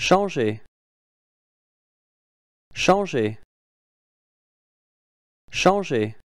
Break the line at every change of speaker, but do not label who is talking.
changer changer changer